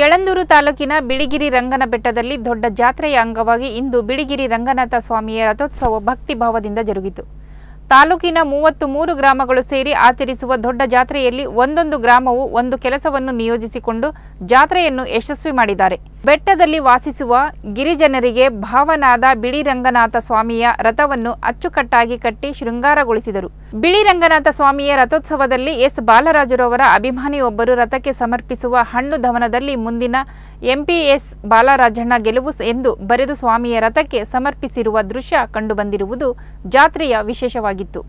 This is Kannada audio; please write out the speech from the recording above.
ಯಳಂದೂರು ತಾಲೂಕಿನ ಬಿಳಿಗಿರಿ ರಂಗನ ಬೆಟ್ಟದಲ್ಲಿ ದೊಡ್ಡ ಜಾತ್ರೆಯ ಅಂಗವಾಗಿ ಇಂದು ಬಿಳಿಗಿರಿ ರಂಗನಾಥ ಸ್ವಾಮಿಯ ರಥೋತ್ಸವ ಭಕ್ತಿಭಾವದಿಂದ ಜರುಗಿತು ತಾಲೂಕಿನ ಮೂವತ್ತು ಮೂರು ಗ್ರಾಮಗಳು ಸೇರಿ ಆಚರಿಸುವ ದೊಡ್ಡ ಜಾತ್ರೆಯಲ್ಲಿ ಒಂದೊಂದು ಗ್ರಾಮವು ಒಂದು ಕೆಲಸವನ್ನು ನಿಯೋಜಿಸಿಕೊಂಡು ಜಾತ್ರೆಯನ್ನು ಯಶಸ್ವಿ ಮಾಡಿದ್ದಾರೆ ಬೆಟ್ಟದಲ್ಲಿ ವಾಸಿಸುವ ಗಿರಿಜನರಿಗೆ ಭಾವನಾದ ಬಿಳಿರಂಗನಾಥ ಸ್ವಾಮಿಯ ರಥವನ್ನು ಅಚ್ಚುಕಟ್ಟಾಗಿ ಕಟ್ಟಿ ಶೃಂಗಾರಗೊಳಿಸಿದರು ಬಿಳಿರಂಗನಾಥ ಸ್ವಾಮಿಯ ರಥೋತ್ಸವದಲ್ಲಿ ಎಸ್ ಬಾಲರಾಜುರವರ ಅಭಿಮಾನಿಯೊಬ್ಬರು ರಥಕ್ಕೆ ಸಮರ್ಪಿಸುವ ಹಣ್ಣು ಧವನದಲ್ಲಿ ಮುಂದಿನ ಎಂಪಿಎಸ್ ಬಾಲರಾಜಣ್ಣ ಗೆಲುವು ಎಂದು ಬರೆದು ಸ್ವಾಮಿಯ ರಥಕ್ಕೆ ಸಮರ್ಪಿಸಿರುವ ದೃಶ್ಯ ಕಂಡುಬಂದಿರುವುದು ಜಾತ್ರೆಯ ವಿಶೇಷವಾಗಿತ್ತು